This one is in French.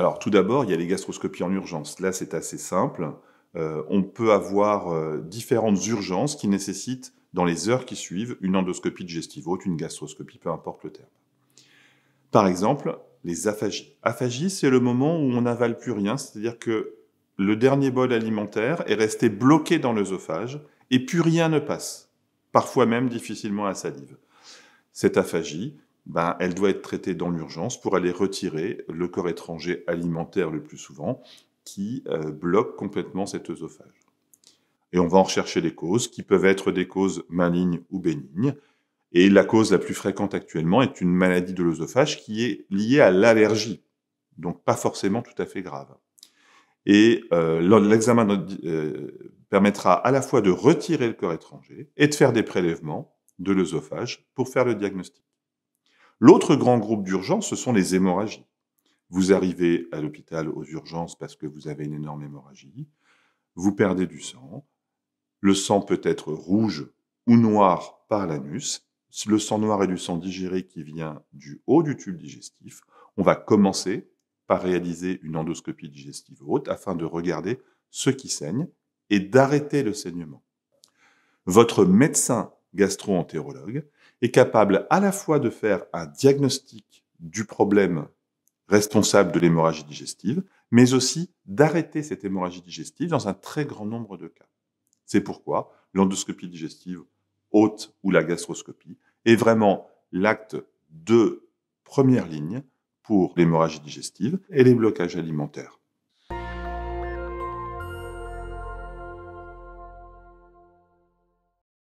Alors tout d'abord, il y a les gastroscopies en urgence. Là, c'est assez simple. Euh, on peut avoir euh, différentes urgences qui nécessitent, dans les heures qui suivent, une endoscopie digestive haute, une gastroscopie, peu importe le terme. Par exemple, les aphagies. Aphagie, c'est le moment où on n'avale plus rien, c'est-à-dire que le dernier bol alimentaire est resté bloqué dans l'œsophage et plus rien ne passe, parfois même difficilement à salive. Cette aphagie, bah, elle doit être traitée dans l'urgence pour aller retirer le corps étranger alimentaire le plus souvent qui euh, bloque complètement cet œsophage. Et on va en rechercher les causes, qui peuvent être des causes malignes ou bénignes. Et la cause la plus fréquente actuellement est une maladie de l'œsophage qui est liée à l'allergie, donc pas forcément tout à fait grave. Et euh, l'examen euh, permettra à la fois de retirer le corps étranger et de faire des prélèvements de l'œsophage pour faire le diagnostic. L'autre grand groupe d'urgence, ce sont les hémorragies. Vous arrivez à l'hôpital aux urgences parce que vous avez une énorme hémorragie, vous perdez du sang, le sang peut être rouge ou noir par l'anus, le sang noir est du sang digéré qui vient du haut du tube digestif. On va commencer par réaliser une endoscopie digestive haute afin de regarder ce qui saigne et d'arrêter le saignement. Votre médecin gastro-entérologue, est capable à la fois de faire un diagnostic du problème responsable de l'hémorragie digestive, mais aussi d'arrêter cette hémorragie digestive dans un très grand nombre de cas. C'est pourquoi l'endoscopie digestive haute ou la gastroscopie est vraiment l'acte de première ligne pour l'hémorragie digestive et les blocages alimentaires.